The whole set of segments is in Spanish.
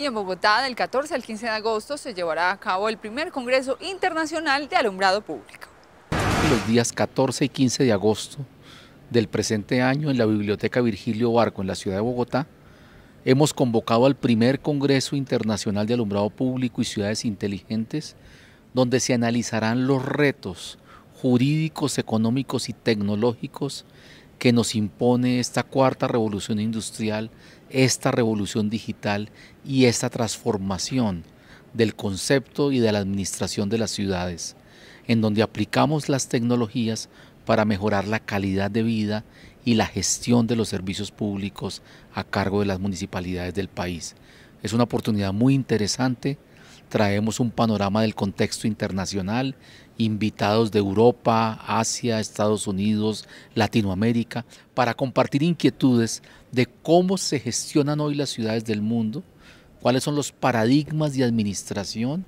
Y en Bogotá, del 14 al 15 de agosto, se llevará a cabo el primer Congreso Internacional de Alumbrado Público. Los días 14 y 15 de agosto del presente año, en la Biblioteca Virgilio Barco, en la ciudad de Bogotá, hemos convocado al primer Congreso Internacional de Alumbrado Público y Ciudades Inteligentes, donde se analizarán los retos jurídicos, económicos y tecnológicos que nos impone esta cuarta revolución industrial, esta revolución digital y esta transformación del concepto y de la administración de las ciudades, en donde aplicamos las tecnologías para mejorar la calidad de vida y la gestión de los servicios públicos a cargo de las municipalidades del país. Es una oportunidad muy interesante traemos un panorama del contexto internacional, invitados de Europa, Asia, Estados Unidos, Latinoamérica, para compartir inquietudes de cómo se gestionan hoy las ciudades del mundo, cuáles son los paradigmas de administración,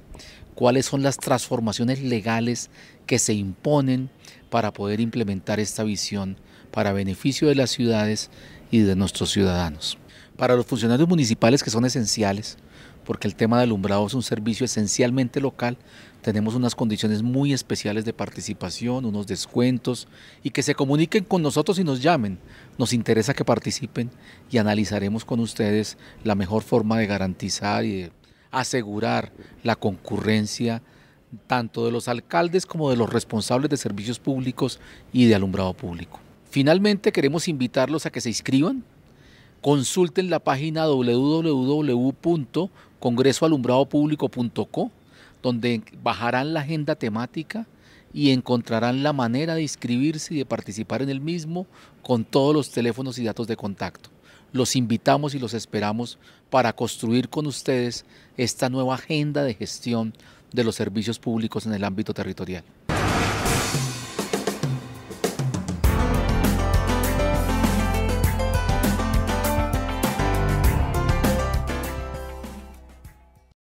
cuáles son las transformaciones legales que se imponen para poder implementar esta visión para beneficio de las ciudades y de nuestros ciudadanos. Para los funcionarios municipales que son esenciales, porque el tema de alumbrado es un servicio esencialmente local, tenemos unas condiciones muy especiales de participación, unos descuentos y que se comuniquen con nosotros y nos llamen. Nos interesa que participen y analizaremos con ustedes la mejor forma de garantizar y asegurar la concurrencia tanto de los alcaldes como de los responsables de servicios públicos y de alumbrado público. Finalmente queremos invitarlos a que se inscriban Consulten la página www.congresoalumbradopublico.co, donde bajarán la agenda temática y encontrarán la manera de inscribirse y de participar en el mismo con todos los teléfonos y datos de contacto. Los invitamos y los esperamos para construir con ustedes esta nueva agenda de gestión de los servicios públicos en el ámbito territorial.